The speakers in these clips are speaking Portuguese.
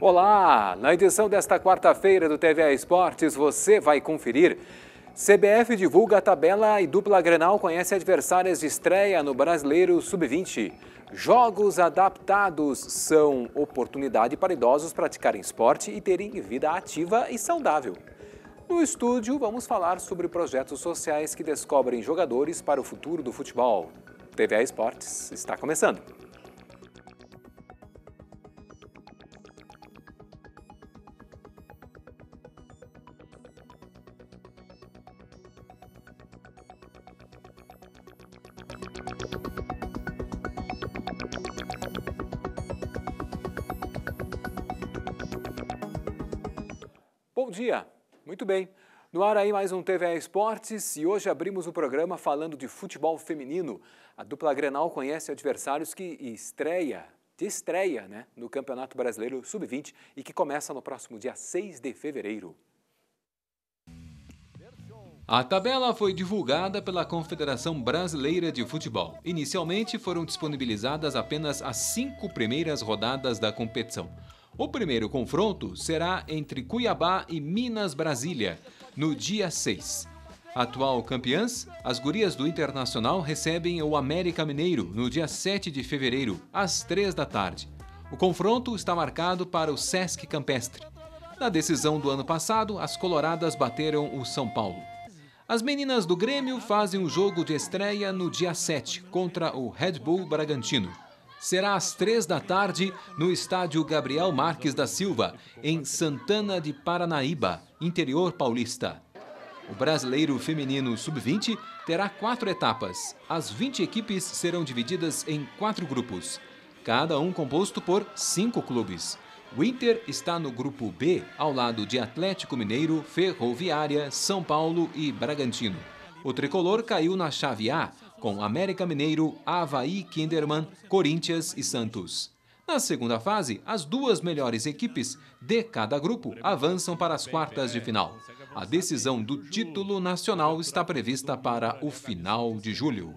Olá! Na edição desta quarta-feira do TVA Esportes, você vai conferir. CBF divulga a tabela e dupla Grenal conhece adversárias de estreia no Brasileiro Sub-20. Jogos adaptados são oportunidade para idosos praticarem esporte e terem vida ativa e saudável. No estúdio, vamos falar sobre projetos sociais que descobrem jogadores para o futuro do futebol. TVA Esportes está começando. Muito bem. No ar aí mais um TV Esportes e hoje abrimos o programa falando de futebol feminino. A dupla Grenal conhece adversários que estreia, de estreia, né, no Campeonato Brasileiro Sub-20 e que começa no próximo dia 6 de fevereiro. A tabela foi divulgada pela Confederação Brasileira de Futebol. Inicialmente foram disponibilizadas apenas as cinco primeiras rodadas da competição. O primeiro confronto será entre Cuiabá e Minas Brasília, no dia 6. Atual campeãs, as gurias do Internacional recebem o América Mineiro no dia 7 de fevereiro, às 3 da tarde. O confronto está marcado para o Sesc Campestre. Na decisão do ano passado, as coloradas bateram o São Paulo. As meninas do Grêmio fazem um jogo de estreia no dia 7 contra o Red Bull Bragantino será às três da tarde no estádio Gabriel Marques da Silva, em Santana de Paranaíba, interior paulista. O brasileiro feminino sub-20 terá quatro etapas. As 20 equipes serão divididas em quatro grupos, cada um composto por cinco clubes. O Inter está no grupo B, ao lado de Atlético Mineiro, Ferroviária, São Paulo e Bragantino. O tricolor caiu na chave A, com América Mineiro, Havaí Kinderman, Corinthians e Santos. Na segunda fase, as duas melhores equipes de cada grupo avançam para as quartas de final. A decisão do título nacional está prevista para o final de julho.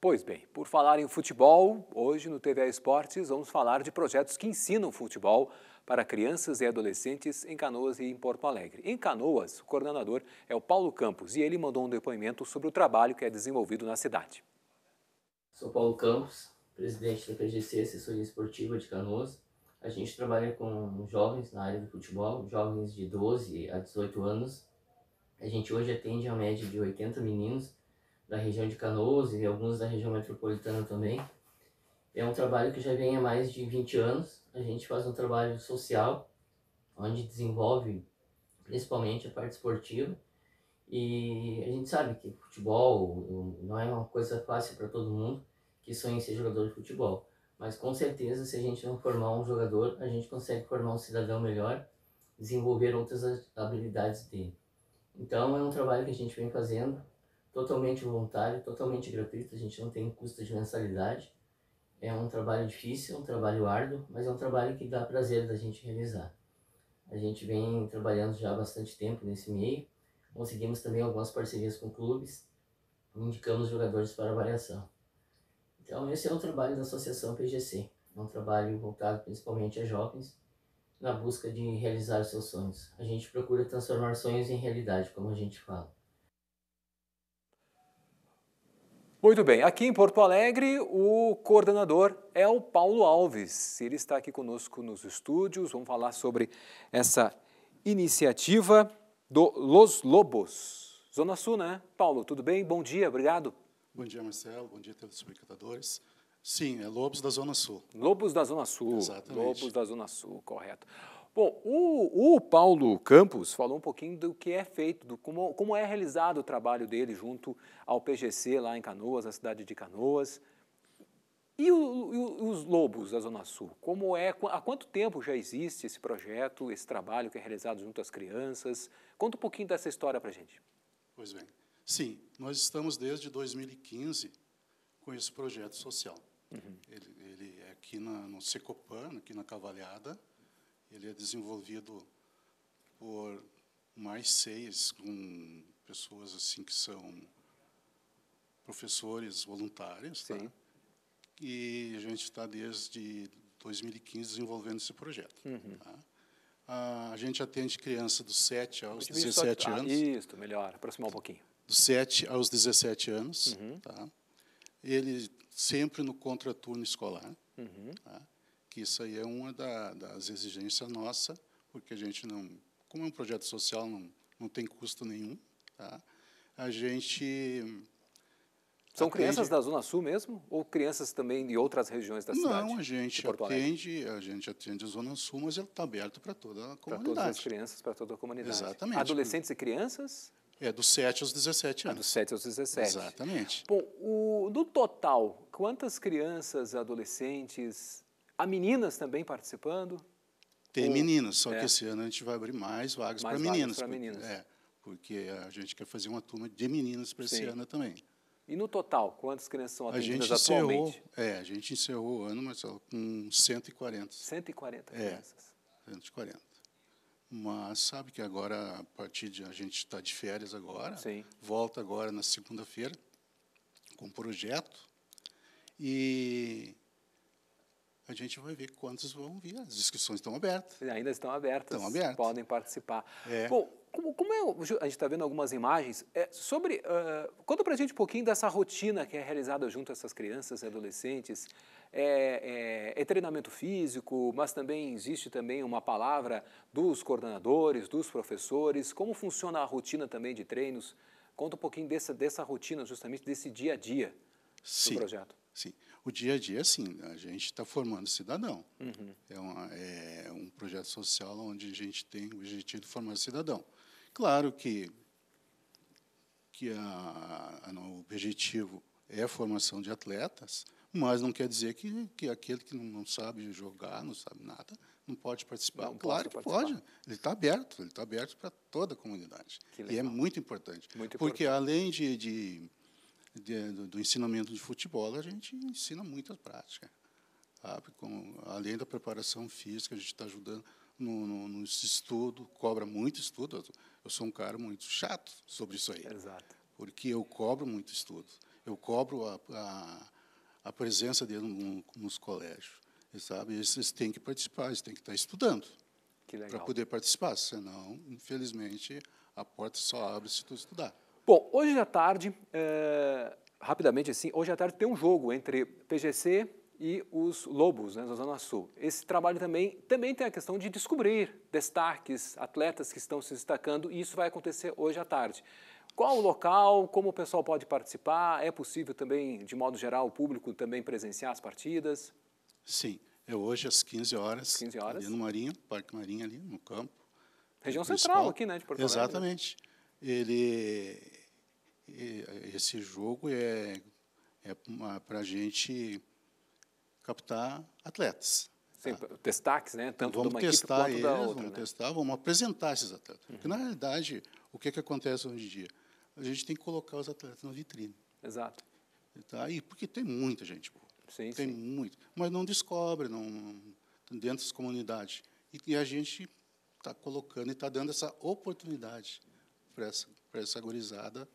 Pois bem, por falar em futebol, hoje no TVA Esportes vamos falar de projetos que ensinam futebol para crianças e adolescentes em Canoas e em Porto Alegre. Em Canoas, o coordenador é o Paulo Campos e ele mandou um depoimento sobre o trabalho que é desenvolvido na cidade. Sou Paulo Campos, presidente da PGC Assessoria Esportiva de Canoas. A gente trabalha com jovens na área do futebol, jovens de 12 a 18 anos. A gente hoje atende a média de 80 meninos da região de Canoas e alguns da região metropolitana também. É um trabalho que já vem há mais de 20 anos. A gente faz um trabalho social, onde desenvolve principalmente a parte esportiva. E a gente sabe que futebol não é uma coisa fácil para todo mundo que sonha em ser jogador de futebol. Mas com certeza, se a gente não formar um jogador, a gente consegue formar um cidadão melhor, desenvolver outras habilidades dele. Então, é um trabalho que a gente vem fazendo totalmente voluntário, totalmente gratuito, a gente não tem custo de mensalidade. É um trabalho difícil, é um trabalho árduo, mas é um trabalho que dá prazer da gente realizar. A gente vem trabalhando já há bastante tempo nesse meio, conseguimos também algumas parcerias com clubes, indicamos jogadores para avaliação. Então esse é o trabalho da Associação PGC, é um trabalho voltado principalmente a jovens, na busca de realizar seus sonhos. A gente procura transformar sonhos em realidade, como a gente fala. Muito bem, aqui em Porto Alegre, o coordenador é o Paulo Alves. Ele está aqui conosco nos estúdios. Vamos falar sobre essa iniciativa do Los Lobos. Zona Sul, né? Paulo, tudo bem? Bom dia, obrigado. Bom dia, Marcelo. Bom dia a todos os Sim, é Lobos da Zona Sul. Lobos da Zona Sul. Exatamente. Lobos da Zona Sul, correto. Bom, o, o, Paulo Campos falou um pouquinho do que é feito, do como, como é realizado o trabalho dele junto ao PGC lá em Canoas, na cidade de Canoas. E, o, e os Lobos da Zona Sul? Como é, há quanto tempo já existe esse projeto, esse trabalho que é realizado junto às crianças? Conta um pouquinho dessa história para a gente. Pois bem, sim, nós estamos desde 2015 com esse projeto social. Uhum. Ele, ele, é aqui na, no Secopan, aqui na Cavalhada, ele é desenvolvido por mais seis, com pessoas assim que são professores voluntários, tá? Sim. Tá? E a gente está desde 2015 desenvolvendo esse projeto. Uhum. Tá? A gente atende criança dos 7 aos 17 só... Ah, anos. Ah, isso, melhor, aproximar um pouquinho. Dos 7 aos 17 anos. Uhum. Tá? Ele sempre no contraturno escolar. Uhum. Tá? que isso aí é uma da, das exigências nossa, porque a gente não, como é um projeto social, não, não tem custo nenhum, tá? A gente são atende... crianças da Zona Sul mesmo ou crianças também de outras regiões da cidade? Não, a gente atende, a gente atende a Zona Sul, mas ele está aberto para toda a comunidade. Para todas as crianças, para toda a comunidade. Exatamente. Adolescentes e crianças? É, dos 7 aos 17 anos. Ah, dos 7 aos 17. Exatamente. Bom, o, no total, quantas crianças, adolescentes, Há meninas também participando? Tem Ou, meninas, só é. que esse ano a gente vai abrir mais vagas para meninas. Para meninas. É, porque a gente quer fazer uma turma de meninas para esse ano também. E no total, quantas crianças são atendidas a gente encerrou, atualmente? É, a gente encerrou o ano, mas com 140. 140 é, crianças. É, 140. Mas sabe que agora, a partir de a gente está de férias agora, Sim. volta agora na segunda-feira com projeto. E a gente vai ver quantos vão vir. As inscrições estão abertas. Ainda estão abertas. Estão abertas. Podem participar. É. Bom, como, como é, a gente está vendo algumas imagens, é, sobre, uh, conta para a gente um pouquinho dessa rotina que é realizada junto a essas crianças e adolescentes. É, é, é, treinamento físico, mas também existe também uma palavra dos coordenadores, dos professores, como funciona a rotina também de treinos. Conta um pouquinho dessa, dessa rotina, justamente desse dia a dia Sim. do projeto. Sim o dia a dia, sim, a gente está formando cidadão. Uhum. É, uma, é, um projeto social onde a gente tem o objetivo de formar cidadão. Claro que, que a, a, o objetivo é a formação de atletas, mas não quer dizer que, que aquele que não, não sabe jogar, não sabe nada, não pode participar. Não claro pode que participar. pode. Ele está aberto, ele está aberto para toda a comunidade. E é muito importante. Muito porque, importante. além de, de de, do, do, ensinamento de futebol, a gente ensina muitas práticas. Sabe? Com, além da preparação física, a gente está ajudando no, no, no, estudo, cobra muito estudo. Eu sou um cara muito chato sobre isso aí. Exato. Porque eu cobro muito estudo. Eu cobro a, a, a presença dele no, nos colégios. E, sabe? Eles têm que participar, eles têm que estar tá estudando para poder participar. Senão, infelizmente, a porta só abre se tu estudar. Bom, hoje à tarde, é, rapidamente assim, hoje à tarde tem um jogo entre PGC e os Lobos, né, Zona Sul. Esse trabalho também, também tem a questão de descobrir destaques, atletas que estão se destacando, e isso vai acontecer hoje à tarde. Qual o local, como o pessoal pode participar? É possível também, de modo geral, o público também presenciar as partidas? Sim, é hoje às 15 horas, 15 horas. ali no Marinho, Parque Marinho, ali no campo. Região central aqui, né, de Porto Exatamente. Alegre. Exatamente. Ele, eh, esse jogo é, é para a gente captar atletas. Sim, tá? destaques, né? Tanto vamos de uma testar eles, outra, Vamos né? testar, vamos apresentar esses atletas. Uhum. Porque, na realidade, o que, é que acontece hoje em dia? A gente tem que colocar os atletas na vitrine. Exato. Tá? E porque tem muita gente Sim, tem sim. muito. Mas não descobre, não, dentro das comunidades. E, e a gente está colocando e está dando essa oportunidade para essa, essa gorizada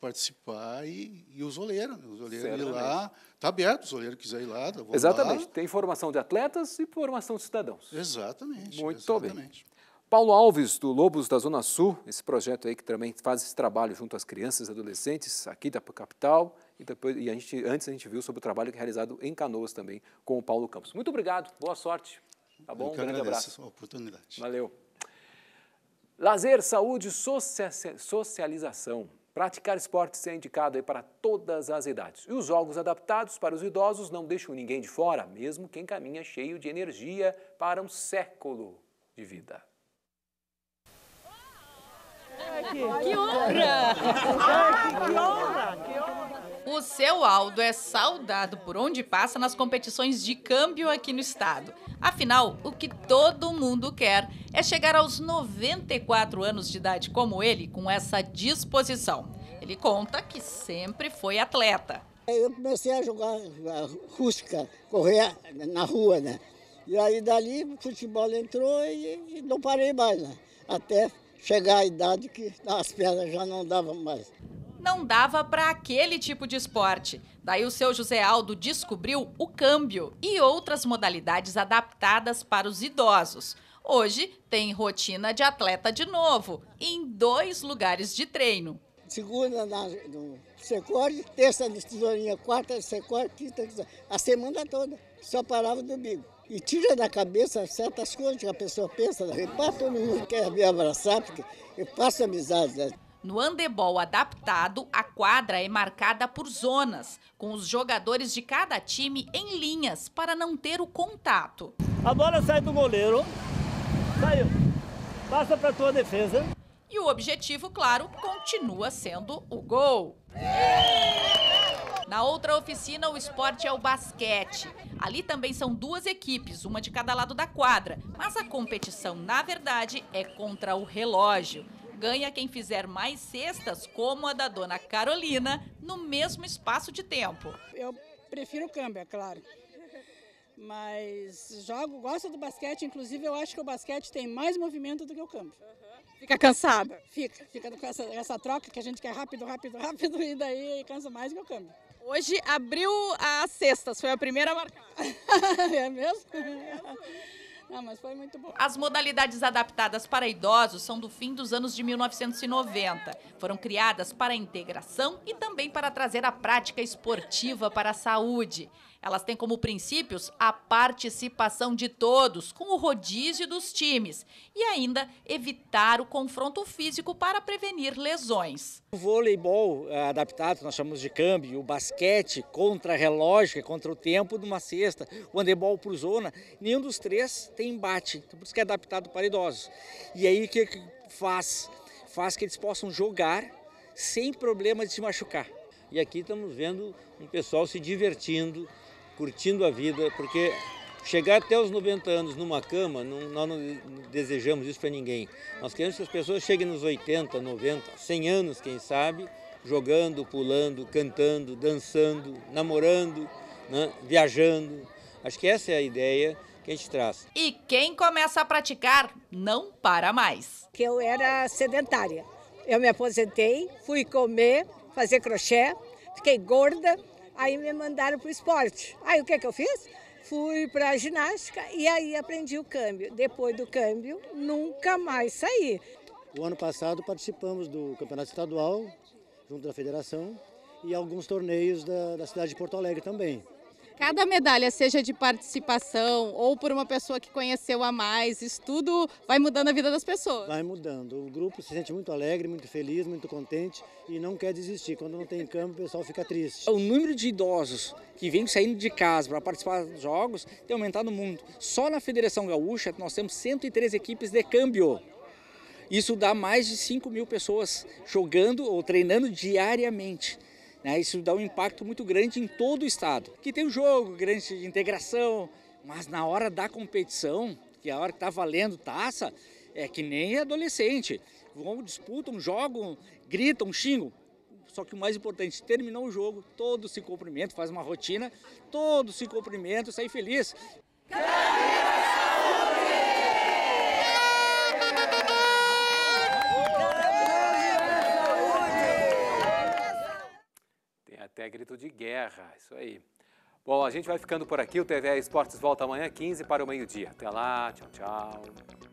participar e, e os oleiros, né? os oleiros ir lá, está aberto, os oleiros quiser ir lá, tá, Exatamente, lá. tem formação de atletas e formação de cidadãos. Exatamente. Muito exatamente. bem. Paulo Alves, do Lobos da Zona Sul, esse projeto aí que também faz esse trabalho junto às crianças e adolescentes aqui da capital. E, depois, e a gente, antes a gente viu sobre o trabalho é realizado em Canoas também com o Paulo Campos. Muito obrigado, boa sorte. Tá bom? Eu um grande abraço. oportunidade. Valeu. Lazer, saúde, socialização. Praticar esportes é indicado para todas as idades. E os jogos adaptados para os idosos não deixam ninguém de fora, mesmo quem caminha cheio de energia para um século de vida. Que honra! Que honra! Que honra! O seu Aldo é saudado por onde passa nas competições de câmbio aqui no estado. Afinal, o que todo mundo quer é chegar aos 94 anos de idade como ele, com essa disposição. Ele conta que sempre foi atleta. Eu comecei a jogar rústica, correr na rua, né? E aí dali o futebol entrou e, não parei mais, né? Até chegar à idade que as pernas já não davam mais não dava para aquele tipo de esporte. Daí o seu José Aldo descobriu o câmbio e outras modalidades adaptadas para os idosos. Hoje tem rotina de atleta de novo, em dois lugares de treino. Segunda na, no secorde, terça no tesourinha, quarta secorde, quinta a semana toda. Só parava domingo. E tira da cabeça certas coisas que a pessoa pensa. Repara, todo mundo quer me abraçar, porque eu faço amizade. Né? No handebol adaptado, a quadra é marcada por zonas, com os jogadores de cada time em linhas para não ter o contato. A bola sai do goleiro, saiu, passa para a tua defesa. E o objetivo, claro, continua sendo o gol. Na outra oficina, o esporte é o basquete. Ali também são duas equipes, uma de cada lado da quadra. Mas a competição, na verdade, é contra o relógio ganha quem fizer mais cestas, como a da dona Carolina, no mesmo espaço de tempo. Eu prefiro o câmbio, é claro. Mas jogo, gosto do basquete, inclusive eu acho que o basquete tem mais movimento do que o câmbio. Fica cansada? Fica, fica com essa, essa troca que a gente quer rápido, rápido, rápido e daí cansa mais do que o câmbio. Hoje abriu as cestas, foi a primeira marcada. é mesmo? É mesmo? mas foi muito bom. As modalidades adaptadas para idosos são do fim dos anos de 1990. Foram criadas para a integração e também para trazer a prática esportiva para a saúde. Elas têm como princípios a participação de todos, com o rodízio dos times, e ainda evitar o confronto físico para prevenir lesões. O voleibol eh, adaptado, nós chamamos de câmbio, o basquete contra relógio, é contra o tempo de uma cesta, o handebol por zona, nenhum dos três tem embate, então por isso que é adaptado para idosos. E aí o que faz? Faz que eles possam jogar sem problema de se machucar. E aqui estamos vendo um pessoal se divertindo, curtindo a vida, porque chegar até os 90 anos numa cama, não, nós não desejamos isso para ninguém. Nós queremos que as pessoas cheguem nos 80, 90, 100 anos, quem sabe, jogando, pulando, cantando, dançando, namorando, né, viajando. Acho que essa é a ideia que a gente traz. E quem começa a praticar não para mais. Que eu era sedentária. Eu me aposentei, fui comer, fazer crochê, fiquei gorda, Aí me mandaram para o esporte. Aí o que, que eu fiz? Fui para a ginástica e aí aprendi o câmbio. Depois do câmbio, nunca mais saí. O ano passado participamos do campeonato estadual, junto da federação, e alguns torneios da, da cidade de Porto Alegre também. Cada medalha, seja de participação ou por uma pessoa que conheceu a mais, isso tudo vai mudando a vida das pessoas. Vai mudando. O grupo se sente muito alegre, muito feliz, muito contente e não quer desistir. Quando não tem campo, o pessoal fica triste. O número de idosos que vem saindo de casa para participar dos jogos tem aumentado muito. Só na Federação Gaúcha nós temos 103 equipes de câmbio. Isso dá mais de 5 mil pessoas jogando ou treinando diariamente. Né? Isso dá um impacto muito grande em todo o estado. Que tem o um jogo, grande integração, mas na hora da competição, que é a hora que está valendo taça, é que nem adolescente. Vão, disputam, jogam, gritam, xingam. Só que o mais importante, terminou o jogo, todos se cumprimenta, faz uma rotina, todos se cumprimentam, saem felizes. grito de guerra, isso aí. Bom, a gente vai ficando por aqui. O TV Esportes volta amanhã, 15 para o meio-dia. Até lá, tchau, tchau.